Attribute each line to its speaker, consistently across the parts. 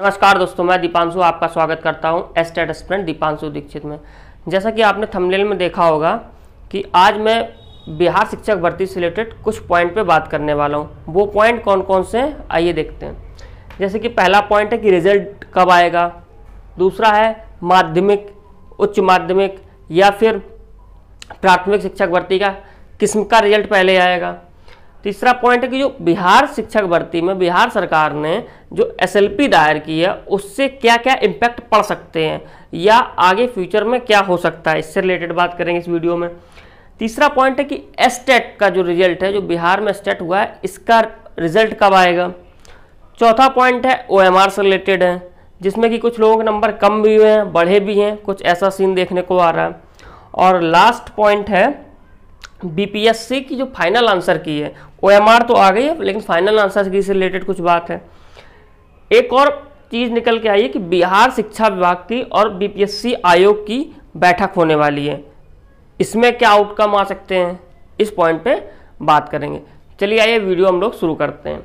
Speaker 1: नमस्कार दोस्तों मैं दीपांशु आपका स्वागत करता हूं एस्टेट स्टूडेंट दीपांशु दीक्षित में जैसा कि आपने थंबनेल में देखा होगा कि आज मैं बिहार शिक्षक भर्ती से रिलेटेड कुछ पॉइंट पे बात करने वाला हूं वो पॉइंट कौन कौन से हैं आइए देखते हैं जैसे कि पहला पॉइंट है कि रिजल्ट कब आएगा दूसरा है माध्यमिक उच्च माध्यमिक या फिर प्राथमिक शिक्षक भर्ती का किस्म का रिजल्ट पहले आएगा तीसरा पॉइंट है कि जो बिहार शिक्षक भर्ती में बिहार सरकार ने जो एसएलपी दायर की है उससे क्या क्या इम्पैक्ट पड़ सकते हैं या आगे फ्यूचर में क्या हो सकता है इससे रिलेटेड बात करेंगे इस वीडियो में तीसरा पॉइंट है कि एस्टेट e का जो रिजल्ट है जो बिहार में एस्टेट e हुआ है इसका रिजल्ट कब आएगा चौथा पॉइंट है ओ से रिलेटेड है जिसमें कि कुछ लोगों के नंबर कम भी हुए हैं बढ़े भी हैं कुछ ऐसा सीन देखने को आ रहा है और लास्ट पॉइंट है बीपीएससी की जो फाइनल आंसर की है ओ तो आ गई है लेकिन फाइनल आंसर की से रिलेटेड कुछ बात है एक और चीज़ निकल के आई है कि बिहार शिक्षा विभाग की और बीपीएससी आयोग की बैठक होने वाली है इसमें क्या आउटकम आ सकते हैं इस पॉइंट पे बात करेंगे चलिए आइए वीडियो हम लोग शुरू करते हैं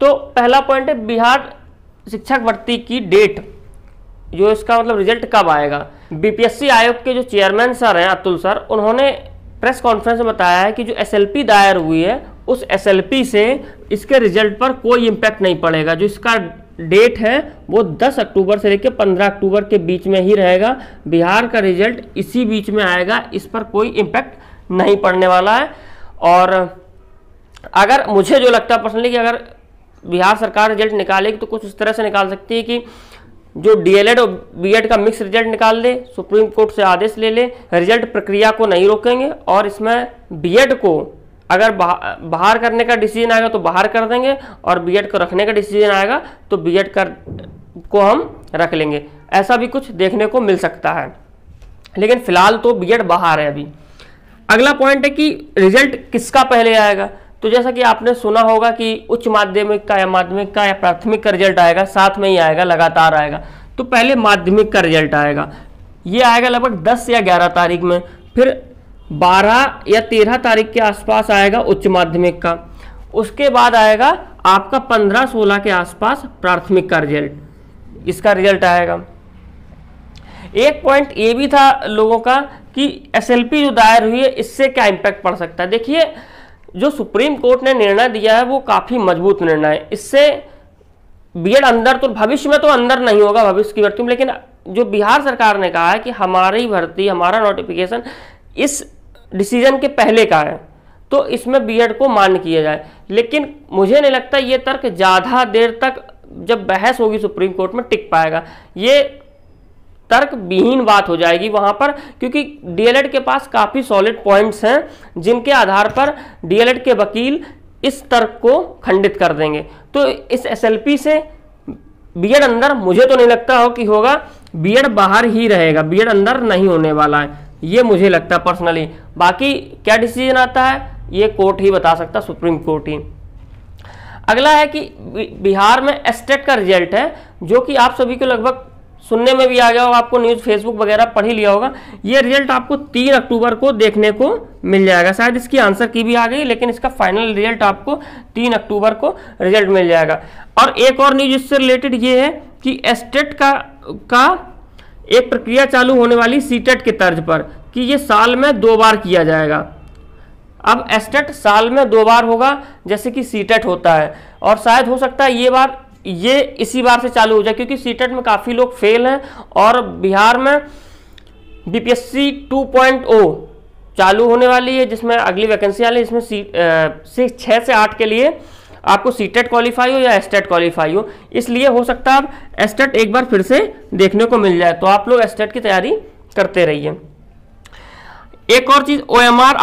Speaker 1: तो पहला पॉइंट है बिहार शिक्षक भर्ती की डेट जो इसका मतलब रिजल्ट कब आएगा बीपीएससी आयोग के जो चेयरमैन सर हैं अतुल सर उन्होंने प्रेस कॉन्फ्रेंस में बताया है कि जो एसएलपी दायर हुई है उस एसएलपी से इसके रिजल्ट पर कोई इम्पैक्ट नहीं पड़ेगा जो इसका डेट है वो 10 अक्टूबर से लेकर 15 अक्टूबर के बीच में ही रहेगा बिहार का रिजल्ट इसी बीच में आएगा इस पर कोई इम्पैक्ट नहीं पड़ने वाला है और अगर मुझे जो लगता है पर्सनली कि अगर बिहार सरकार रिजल्ट निकालेगी तो कुछ इस तरह से निकाल सकती है कि जो डीएलएड और बीएड का मिक्स रिजल्ट निकाल दे सुप्रीम कोर्ट से आदेश ले ले रिजल्ट प्रक्रिया को नहीं रोकेंगे और इसमें बीएड को अगर बाहर करने का डिसीजन आएगा तो बाहर कर देंगे और बीएड को रखने का डिसीजन आएगा तो बीएड कर को हम रख लेंगे ऐसा भी कुछ देखने को मिल सकता है लेकिन फिलहाल तो बी बाहर है अभी अगला पॉइंट है कि रिजल्ट किसका पहले आएगा तो जैसा कि आपने सुना होगा कि उच्च माध्यमिक का या माध्यमिक का या प्राथमिक का रिजल्ट आएगा साथ में ही आएगा लगातार आएगा तो पहले माध्यमिक का रिजल्ट आएगा ये आएगा लगभग 10 या 11 तारीख में फिर 12 या 13 तारीख के आसपास आएगा उच्च माध्यमिक का उसके बाद आएगा आपका 15-16 के आसपास प्राथमिक का रिजल्ट इसका रिजल्ट आएगा एक पॉइंट ये भी था लोगों का कि एसएलपी जो दायर हुई है इससे क्या इम्पैक्ट पड़ सकता है देखिए जो सुप्रीम कोर्ट ने निर्णय दिया है वो काफ़ी मजबूत निर्णय है इससे बीएड अंदर तो भविष्य में तो अंदर नहीं होगा भविष्य की भर्ती में लेकिन जो बिहार सरकार ने कहा है कि हमारी भर्ती हमारा नोटिफिकेशन इस डिसीजन के पहले का है तो इसमें बीएड को मान्य किया जाए लेकिन मुझे नहीं लगता ये तर्क ज़्यादा देर तक जब बहस होगी सुप्रीम कोर्ट में टिक पाएगा ये तर्क विहीन बात हो जाएगी वहां पर क्योंकि डीएलएड के पास काफ़ी सॉलिड पॉइंट्स हैं जिनके आधार पर डीएलएड के वकील इस तर्क को खंडित कर देंगे तो इस एसएलपी से बीएड अंदर मुझे तो नहीं लगता हो कि होगा बीएड बाहर ही रहेगा बीएड अंदर नहीं होने वाला है ये मुझे लगता है पर्सनली बाकी क्या डिसीजन आता है ये कोर्ट ही बता सकता सुप्रीम कोर्ट ही अगला है कि बिहार में एस्टेट e का रिजल्ट है जो कि आप सभी को लगभग सुनने में भी आ गया होगा आपको न्यूज़ फेसबुक वगैरह पढ़ ही लिया होगा ये रिजल्ट आपको तीन अक्टूबर को देखने को मिल जाएगा शायद इसकी आंसर की भी आ गई लेकिन इसका फाइनल रिजल्ट आपको तीन अक्टूबर को रिजल्ट मिल जाएगा और एक और न्यूज इससे रिलेटेड ये है कि एस्टेट e का का एक प्रक्रिया चालू होने वाली सीटेट e के तर्ज पर कि ये साल में दो बार किया जाएगा अब एस्टेट e साल में दो बार होगा जैसे कि सीटेट होता है और शायद हो सकता है ये बार ये इसी बार से चालू हो जाए क्योंकि सीटेट e में काफ़ी लोग फेल हैं और बिहार में बीपीएससी 2.0 चालू होने वाली है जिसमें अगली वैकेंसी वाली इसमें सी से छः से आठ के लिए आपको सीटेट क्वालिफाई e हो या एस्टेट क्वालिफाई e हो इसलिए हो सकता है आप एस्टेट एक बार फिर से देखने को मिल जाए तो आप लोग एस्टेट की तैयारी करते रहिए एक और चीज़ ओ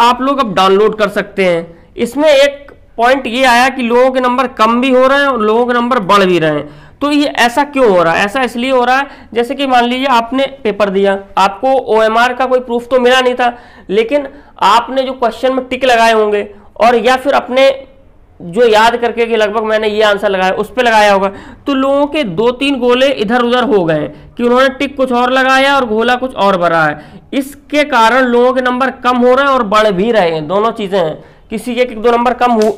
Speaker 1: आप लोग अब डाउनलोड कर सकते हैं इसमें एक पॉइंट ये आया कि लोगों के नंबर कम भी हो रहे हैं और लोगों के नंबर बढ़ भी रहे हैं तो ये ऐसा क्यों हो रहा है ऐसा इसलिए हो रहा है जैसे कि मान लीजिए आपने पेपर दिया आपको ओ का कोई प्रूफ तो मिला नहीं था लेकिन आपने जो क्वेश्चन में टिक लगाए होंगे और या फिर अपने जो याद करके कि लगभग मैंने ये आंसर लगाया उस पर लगाया होगा तो लोगों के दो तीन गोले इधर उधर हो गए कि उन्होंने टिक कुछ और लगाया और गोला कुछ और भरा है इसके कारण लोगों के नंबर कम हो रहे हैं और बढ़ भी रहे हैं दोनों चीज़ें हैं किसी के दो नंबर कम हो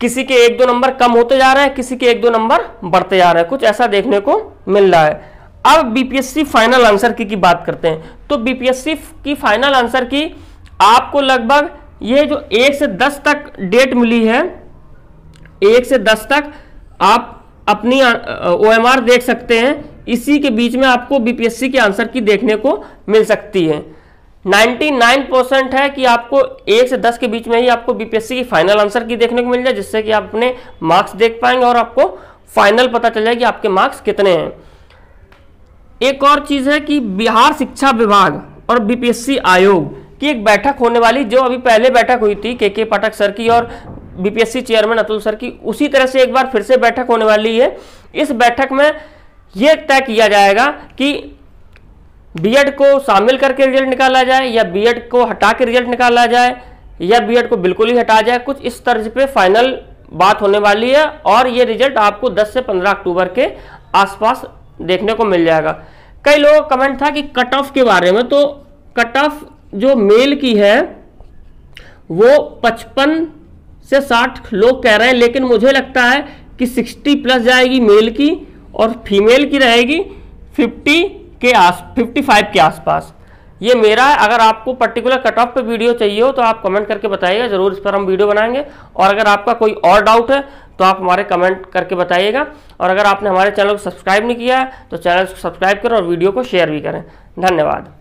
Speaker 1: किसी के एक दो नंबर कम होते जा रहे हैं किसी के एक दो नंबर बढ़ते जा रहे हैं कुछ ऐसा देखने को मिल रहा है अब बीपीएससी फाइनल आंसर की, की बात करते हैं तो बीपीएससी की फाइनल आंसर की आपको लगभग ये जो एक से दस तक डेट मिली है एक से दस तक आप अपनी ओ देख सकते हैं इसी के बीच में आपको बीपीएससी के आंसर की देखने को मिल सकती है 99 है कि आपको एक से दस के बीच में ही आपको बीपीएससी की फाइनल आंसर की देखने को मिल जाए जिससे कि आप अपने मार्क्स देख पाएंगे और आपको फाइनल पता चल जाए कि आपके मार्क्स कितने हैं एक और चीज़ है कि बिहार शिक्षा विभाग और बीपीएससी आयोग की एक बैठक होने वाली जो अभी पहले बैठक हुई थी के के पाठक सर की और बीपीएससी चेयरमैन अतुल सर की उसी तरह से एक बार फिर से बैठक होने वाली है इस बैठक में यह तय किया जाएगा कि बीएड को शामिल करके रिजल्ट निकाला जाए या बीएड को हटा के रिजल्ट निकाला जाए या बीएड को बिल्कुल ही हटा जाए कुछ इस तर्ज पे फाइनल बात होने वाली है और ये रिजल्ट आपको 10 से 15 अक्टूबर के आसपास देखने को मिल जाएगा कई लोगों का कमेंट था कि कट ऑफ के बारे में तो कट ऑफ जो मेल की है वो पचपन से साठ लोग कह रहे हैं लेकिन मुझे लगता है कि सिक्सटी प्लस जाएगी मेल की और फीमेल की रहेगी फिफ्टी के आस 55 के आसपास ये मेरा है अगर आपको पर्टिकुलर कट ऑफ पर वीडियो चाहिए हो तो आप कमेंट करके बताइएगा ज़रूर इस पर हम वीडियो बनाएंगे और अगर आपका कोई और डाउट है तो आप हमारे कमेंट करके बताइएगा और अगर आपने हमारे चैनल को सब्सक्राइब नहीं किया है तो चैनल को सब्सक्राइब करें और वीडियो को शेयर भी करें धन्यवाद